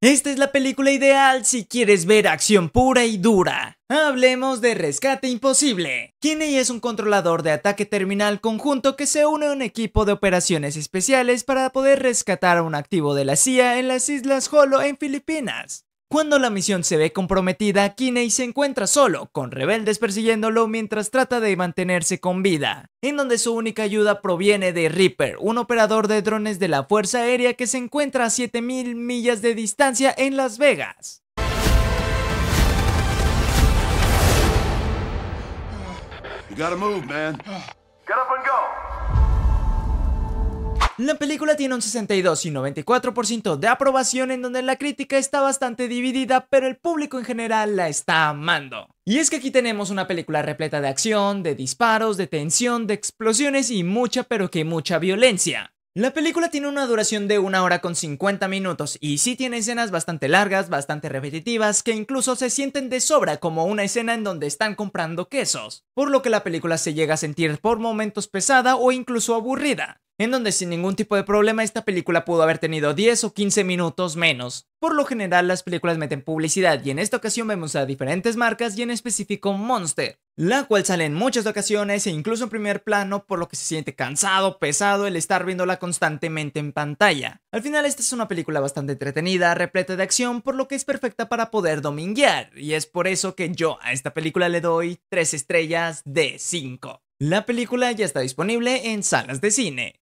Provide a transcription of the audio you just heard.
Esta es la película ideal si quieres ver acción pura y dura. Hablemos de Rescate Imposible. Kinney es un controlador de ataque terminal conjunto que se une a un equipo de operaciones especiales para poder rescatar a un activo de la CIA en las Islas Holo en Filipinas. Cuando la misión se ve comprometida, Kinney se encuentra solo, con rebeldes persiguiéndolo mientras trata de mantenerse con vida, en donde su única ayuda proviene de Reaper, un operador de drones de la Fuerza Aérea que se encuentra a 7000 millas de distancia en Las Vegas. La película tiene un 62 y 94% de aprobación en donde la crítica está bastante dividida, pero el público en general la está amando. Y es que aquí tenemos una película repleta de acción, de disparos, de tensión, de explosiones y mucha pero que mucha violencia. La película tiene una duración de 1 hora con 50 minutos y sí tiene escenas bastante largas, bastante repetitivas, que incluso se sienten de sobra como una escena en donde están comprando quesos, por lo que la película se llega a sentir por momentos pesada o incluso aburrida en donde sin ningún tipo de problema esta película pudo haber tenido 10 o 15 minutos menos. Por lo general las películas meten publicidad y en esta ocasión vemos a diferentes marcas y en específico Monster, la cual sale en muchas ocasiones e incluso en primer plano por lo que se siente cansado, pesado el estar viéndola constantemente en pantalla. Al final esta es una película bastante entretenida, repleta de acción, por lo que es perfecta para poder dominguear y es por eso que yo a esta película le doy 3 estrellas de 5. La película ya está disponible en salas de cine.